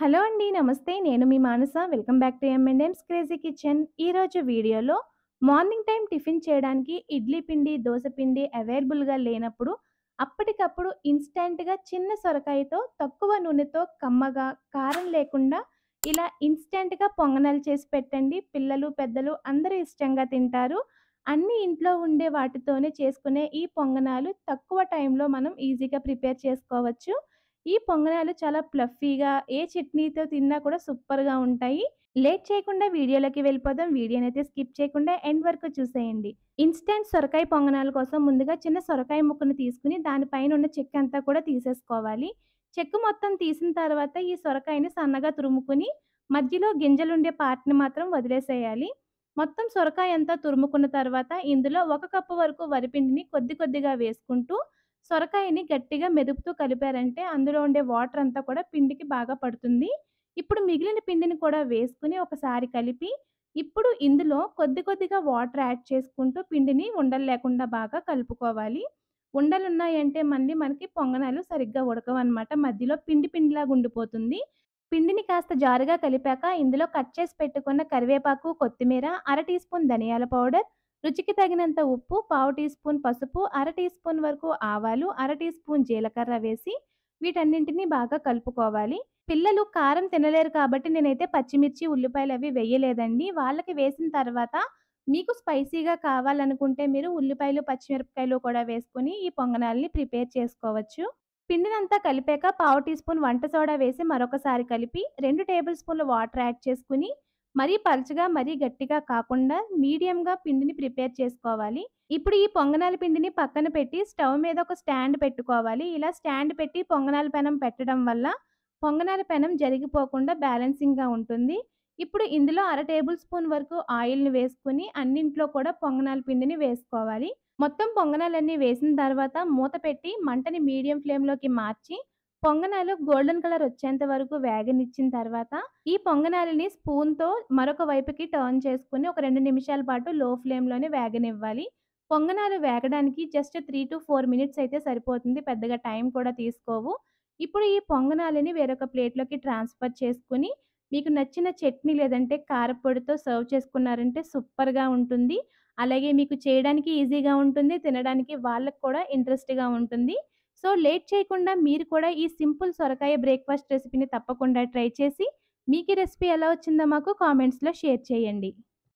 hello అండి నమస్తే నేను మీ Manasa welcome back to M and M's crazy kitchen ఈరోజు వీడియోలో మార్నింగ్ టైం టిఫిన్ చేయడానికి ఇడ్లీ పిండి దోశ పిండి అవైలబుల్గా లేనప్పుడు అప్పటికప్పుడు ఇన్స్టెంట్గా చిన్న సొరకాయతో తక్కువ నూనెతో కమ్మగా కారం లేకుండా ఇలా ఇన్స్టెంట్గా పొంగనాలు చేసి పెట్టండి పిల్లలు పెద్దలు అందరూ ఇష్టంగా తింటారు అన్ని ఇంట్లో ఉండే వాటితోనే చేసుకునే ఈ పొంగనాలు తక్కువ టైంలో మనం ఈజీగా ప్రిపేర్ చేసుకోవచ్చు ఈ పొంగనాలు చాలా ప్లఫీగా ఏ చట్నీతో తిన్నా కూడా సూపర్గా ఉంటాయి లేట్ చేయకుండా వీడియోలోకి వెళ్ళిపోదాం వీడియోనైతే స్కిప్ చేయకుండా ఎండ్ వరకు చూసేయండి ఇన్స్టెంట్ సొరకాయ పొంగనాల కోసం ముందుగా చిన్న సొరకాయ ముక్కను తీసుకుని దానిపైన ఉన్న చెక్క అంతా కూడా తీసేసుకోవాలి చెక్కు మొత్తం తీసిన తర్వాత ఈ సొరకాయని సన్నగా తురుముకుని మధ్యలో గింజలుండే పార్ట్ని మాత్రం వదిలేసేయాలి మొత్తం సొరకాయ అంతా తురుముకున్న తర్వాత ఇందులో ఒక కప్పు వరకు వరిపిండిని కొద్ది కొద్దిగా వేసుకుంటూ సొరకాయని గట్టిగా మెదుపుతూ కలిపారంటే అందులో ఉండే వాటర్ అంతా కూడా పిండికి బాగా పడుతుంది ఇప్పుడు మిగిలిన పిండిని కూడా వేసుకుని ఒకసారి కలిపి ఇప్పుడు ఇందులో కొద్ది కొద్దిగా వాటర్ యాడ్ చేసుకుంటూ పిండిని ఉండలు లేకుండా బాగా కలుపుకోవాలి ఉండలు ఉన్నాయంటే మళ్ళీ మనకి పొంగనాలు సరిగ్గా ఉడకవన్నమాట మధ్యలో పిండి పిండిలాగా ఉండిపోతుంది పిండిని కాస్త జారుగా కలిపాక ఇందులో కట్ చేసి పెట్టుకున్న కరివేపాకు కొత్తిమీర అర టీ స్పూన్ ధనియాల పౌడర్ రుచికి తగినంత ఉప్పు పావు టీ స్పూన్ పసుపు అర టీ స్పూన్ వరకు ఆవాలు అర టీ స్పూన్ జీలకర్ర వేసి వీటన్నింటినీ బాగా కలుపుకోవాలి పిల్లలు కారం తినలేరు కాబట్టి నేనైతే పచ్చిమిర్చి ఉల్లిపాయలు అవి వేయలేదండి వాళ్ళకి వేసిన తర్వాత మీకు స్పైసీగా కావాలనుకుంటే మీరు ఉల్లిపాయలు పచ్చిమిరపకాయలు కూడా వేసుకుని ఈ పొంగనాల్ని ప్రిపేర్ చేసుకోవచ్చు పిండినంతా కలిపాక పావు టీ స్పూన్ వంట సోడా వేసి మరొకసారి కలిపి రెండు టేబుల్ స్పూన్లు వాటర్ యాడ్ చేసుకుని మరీ పలుచగా మరీ గట్టిగా కాకుండా మీడియంగా పిండిని ప్రిపేర్ చేసుకోవాలి ఇప్పుడు ఈ పొంగనాల పిండిని పక్కన పెట్టి స్టవ్ మీద ఒక స్టాండ్ పెట్టుకోవాలి ఇలా స్టాండ్ పెట్టి పొంగనాల పెనం పెట్టడం వల్ల పొంగనాల పెనం జరిగిపోకుండా బ్యాలెన్సింగ్గా ఉంటుంది ఇప్పుడు ఇందులో అర టేబుల్ స్పూన్ వరకు ఆయిల్ని వేసుకుని అన్నింట్లో కూడా పొంగనాల పిండిని వేసుకోవాలి మొత్తం పొంగనాలన్నీ వేసిన తర్వాత మూత పెట్టి మంటని మీడియం ఫ్లేమ్లోకి మార్చి పొంగనాలు గోల్డెన్ కలర్ వచ్చేంత వరకు వేగనిచ్చిన తర్వాత ఈ పొంగనాలని స్పూన్తో మరొక వైపుకి టర్న్ చేసుకుని ఒక రెండు నిమిషాల పాటు లో ఫ్లేమ్లోనే వేగనివ్వాలి పొంగనాలు వేగడానికి just three to four minutes అయితే సరిపోతుంది పెద్దగా టైం కూడా తీసుకోవు ఇప్పుడు ఈ పొంగనాలని వేరొక ప్లేట్లోకి ట్రాన్స్ఫర్ చేసుకుని మీకు నచ్చిన చట్నీ లేదంటే కారపొడితో సర్వ్ చేసుకున్నారంటే సూపర్గా ఉంటుంది అలాగే మీకు చేయడానికి ఈజీగా ఉంటుంది తినడానికి వాళ్ళకు కూడా ఇంట్రెస్ట్గా ఉంటుంది సో లేట్ చేయకుండా మీరు కూడా ఈ సింపుల్ సొరకాయ బ్రేక్ఫాస్ట్ రెసిపీని తప్పకుండా ట్రై చేసి మీకు రెసిపీ ఎలా వచ్చిందో మాకు కామెంట్స్లో షేర్ చేయండి